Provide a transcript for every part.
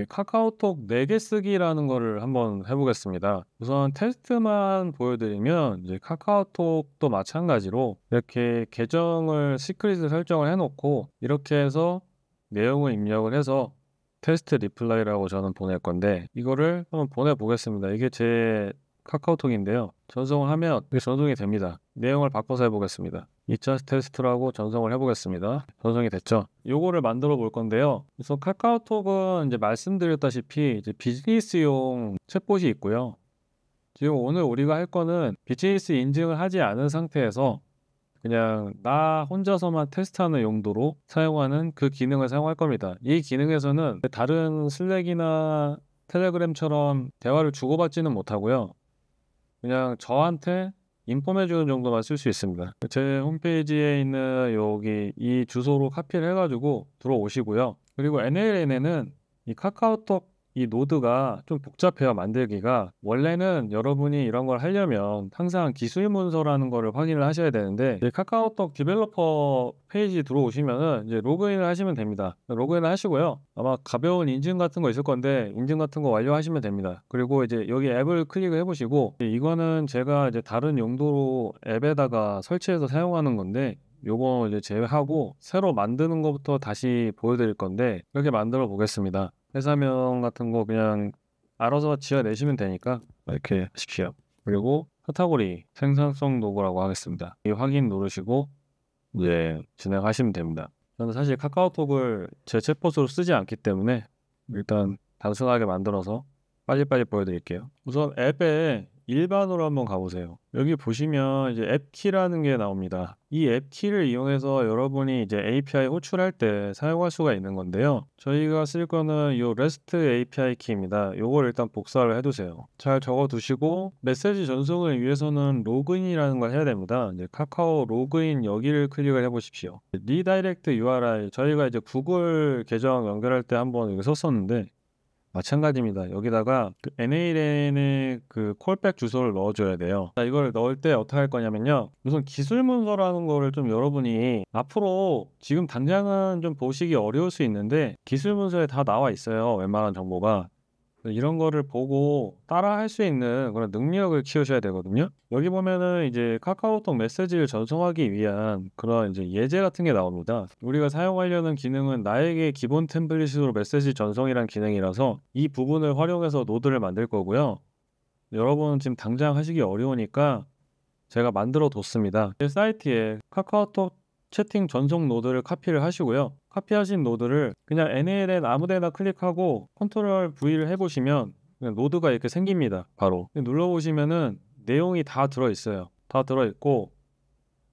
예, 카카오톡 4개 쓰기라는 거를 한번 해보겠습니다. 우선 테스트만 보여드리면 이제 카카오톡도 마찬가지로 이렇게 계정을 시크릿을 설정을 해놓고 이렇게 해서 내용을 입력을 해서 테스트 리플라이라고 저는 보낼 건데 이거를 한번 보내보겠습니다. 이게 제 카카오톡인데요. 전송을 하면 네, 전송이 됩니다. 내용을 바꿔서 해보겠습니다. 2차 테스트라고 전송을 해보겠습니다. 전송이 됐죠. 요거를 만들어 볼 건데요. 우선 카카오톡은 이제 말씀드렸다시피 이제 비즈니스용 챗봇이 있고요. 지금 오늘 우리가 할 거는 비즈니스 인증을 하지 않은 상태에서 그냥 나 혼자서만 테스트하는 용도로 사용하는 그 기능을 사용할 겁니다. 이 기능에서는 다른 슬랙이나 텔레그램처럼 대화를 주고받지는 못하고요. 그냥 저한테 인폼해주는 정도만 쓸 수 있습니다. 제 홈페이지에 있는 여기 이 주소로 카피를 해가지고 들어오시고요. 그리고 NLN에는 이 카카오톡 이 노드가 좀 복잡해요, 만들기가. 원래는 여러분이 이런 걸 하려면 항상 기술 문서라는 거를 확인을 하셔야 되는데, 이제 카카오톡 디벨로퍼 페이지 들어오시면은 이제 로그인을 하시면 됩니다. 로그인을 하시고요. 아마 가벼운 인증 같은 거 있을 건데, 인증 같은 거 완료하시면 됩니다. 그리고 이제 여기 앱을 클릭을 해보시고, 이거는 제가 이제 다른 용도로 앱에다가 설치해서 사용하는 건데, 요거 이제 제외하고 새로 만드는 것부터 다시 보여드릴 건데, 이렇게 만들어 보겠습니다. 회사명 같은 거 그냥 알아서 지어내시면 되니까 이렇게 하십시오. 그리고 카타고리 생산성 노고라고 하겠습니다. 이 확인 누르시고 네 진행하시면 됩니다. 저는 사실 카카오톡을 제 챗봇으로 쓰지 않기 때문에 일단 단순하게 만들어서 빨리빨리 보여드릴게요. 우선 앱에 일반으로 한번 가보세요. 여기 보시면 이제 앱키라는 게 나옵니다. 이 앱키를 이용해서 여러분이 이제 API 호출할 때 사용할 수가 있는 건데요. 저희가 쓸 거는 이 REST API 키입니다. 이걸 일단 복사를 해두세요. 잘 적어두시고 메시지 전송을 위해서는 로그인이라는 걸 해야 됩니다. 이제 카카오 로그인 여기를 클릭을 해보십시오. 리다이렉트 URI 저희가 이제 구글 계정 연결할 때 한번 여기 썼었는데 마찬가지입니다. 여기다가 그 NALN의 그 콜백 주소를 넣어줘야 돼요. 자, 이걸 넣을 때 어떻게 할 거냐면요. 우선 기술 문서라는 거를 좀 여러분이 앞으로 지금 당장은 좀 보시기 어려울 수 있는데 기술 문서에 다 나와 있어요. 웬만한 정보가. 네, 이런 거를 보고 따라할 수 있는 그런 능력을 키우셔야 되거든요. 여기 보면은 이제 카카오톡 메시지를 전송하기 위한 그런 이제 예제 같은 게 나옵니다. 우리가 사용하려는 기능은 나에게 기본 템플릿으로 메시지 전송이란 기능이라서 이 부분을 활용해서 노드를 만들 거고요. 여러분 은 지금 당장 하시기 어려우니까 제가 만들어 뒀습니다. 사이트에 카카오톡 채팅 전송 노드를 카피를 하시고요. 카피하신 노드를 그냥 n l n 아무데나 클릭하고 컨트롤 V를 해보시면 노드가 이렇게 생깁니다. 바로 눌러보시면은 내용이 다 들어있어요. 다 들어있고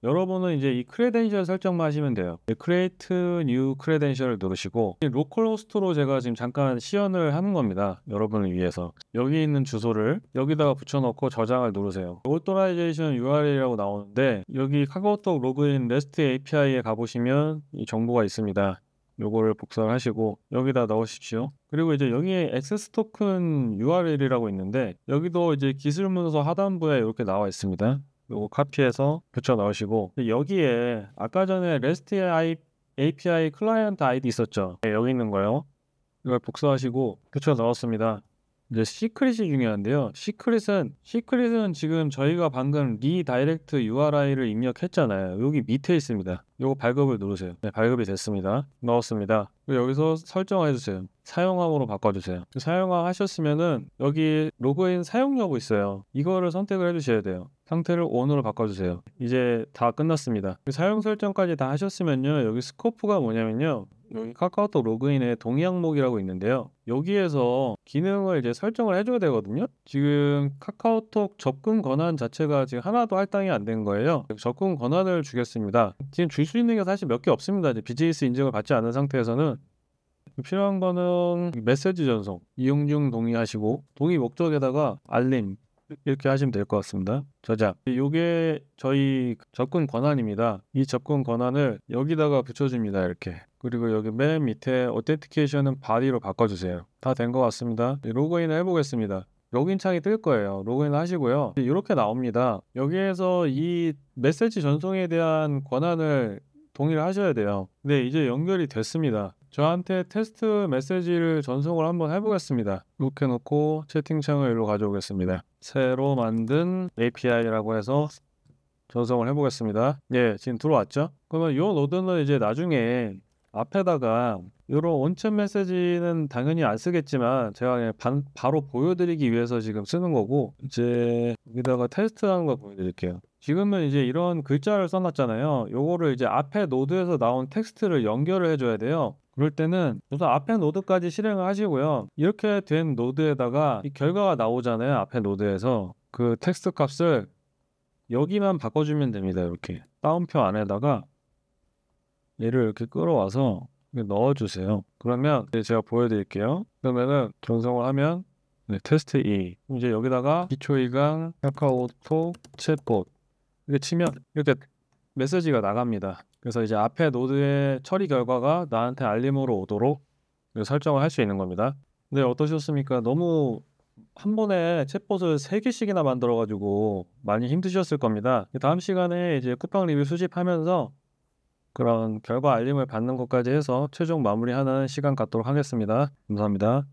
여러분은 이제 이 크레덴셜 설정만 하시면 돼요. Create New Credential을 누르시고 로컬 호스트로 제가 지금 잠깐 시연을 하는 겁니다. 여러분을 위해서 여기 있는 주소를 여기다가 붙여넣고 저장을 누르세요. Authorization URL이라고 나오는데 여기 카카오톡 로그인 REST API에 가보시면 이 정보가 있습니다. 요거를 복사하시고 여기다 넣으십시오. 그리고 이제 여기에 액세스 토큰 URL이라고 있는데 여기도 이제 기술 문서 하단부에 이렇게 나와 있습니다. 요거 카피해서 붙여 넣으시고 여기에 아까 전에 REST API 클라이언트 아이디 있었죠? 네, 여기 있는 거예요. 이걸 복사하시고 붙여 넣었습니다. 이제 시크릿이 중요한데요. 시크릿은 시크릿은 지금 저희가 방금 리다이렉트 URI를 입력했잖아요. 여기 밑에 있습니다. 요거 발급을 누르세요. 네, 발급이 됐습니다. 넣었습니다. 여기서 설정해 주세요. 사용함으로 바꿔주세요. 그 사용함 하셨으면은 여기 로그인 사용 여부 있어요. 이거를 선택을 해주셔야 돼요. 상태를 ON으로 바꿔주세요. 이제 다 끝났습니다. 그 사용 설정까지 다 하셨으면요. 여기 스코프가 뭐냐면요. 여기 카카오톡 로그인에 동의 항목이라고 있는데요. 여기에서 기능을 이제 설정을 해줘야 되거든요. 지금 카카오톡 접근 권한 자체가 지금 하나도 할당이 안 된 거예요. 접근 권한을 주겠습니다. 지금 줄 수 있는 게 사실 몇 개 없습니다. 이제 BJS 인증을 받지 않은 상태에서는 필요한 거는 메시지 전송, 이용 중 동의하시고 동의 목적에다가 알림, 이렇게 하시면 될 것 같습니다. 저작. 이게 저희 접근 권한입니다. 이 접근 권한을 여기다가 붙여줍니다. 이렇게. 그리고 여기 맨 밑에 a u t t h e n i c a t i o n 은 b o d y 로 바꿔주세요. 다 된 것 같습니다. 네, 로그인을 해보겠습니다. 로그인 창이 뜰 거예요. 로그인 하시고요. 이렇게 네, 나옵니다. 여기에서 이 메시지 전송에 대한 권한을 동의를 하셔야 돼요. 네, 이제 연결이 됐습니다. 저한테 테스트 메시지를 전송을 한번 해보겠습니다. 이렇게 놓고 채팅창을 일로 가져오겠습니다. 새로 만든 API라고 해서 전송을 해보겠습니다. 예, 지금 들어왔죠? 그러면 이 노드는 이제 나중에 앞에다가 이런 원천 메시지는 당연히 안 쓰겠지만 제가 그냥 바, 바로 보여드리기 위해서 지금 쓰는 거고 이제 여기다가 테스트하는 거 보여드릴게요. 지금은 이제 이런 글자를 써놨잖아요. 요거를 이제 앞에 노드에서 나온 텍스트를 연결을 해줘야 돼요. 그럴 때는 우선 앞에 노드까지 실행을 하시고요. 이렇게 된 노드에다가 이 결과가 나오잖아요. 앞에 노드에서 그 텍스트 값을 여기만 바꿔주면 됩니다. 이렇게 다운표 안에다가 얘를 이렇게 끌어와서 넣어주세요. 그러면 이제 제가 보여드릴게요. 그러면은 정성을 하면 네, 테스트 2 e. 이제 여기다가 기초이강 카카오톡 챗봇 이렇게 치면 이렇게 메시지가 나갑니다. 그래서 이제 앞에 노드의 처리 결과가 나한테 알림으로 오도록 설정을 할 수 있는 겁니다. 근데 어떠셨습니까? 너무 한 번에 챗봇을 3개씩이나 만들어가지고 많이 힘드셨을 겁니다. 그 다음 시간에 이제 쿠팡 리뷰 수집하면서 그런 결과 알림을 받는 것까지 해서 최종 마무리하는 시간 갖도록 하겠습니다. 감사합니다.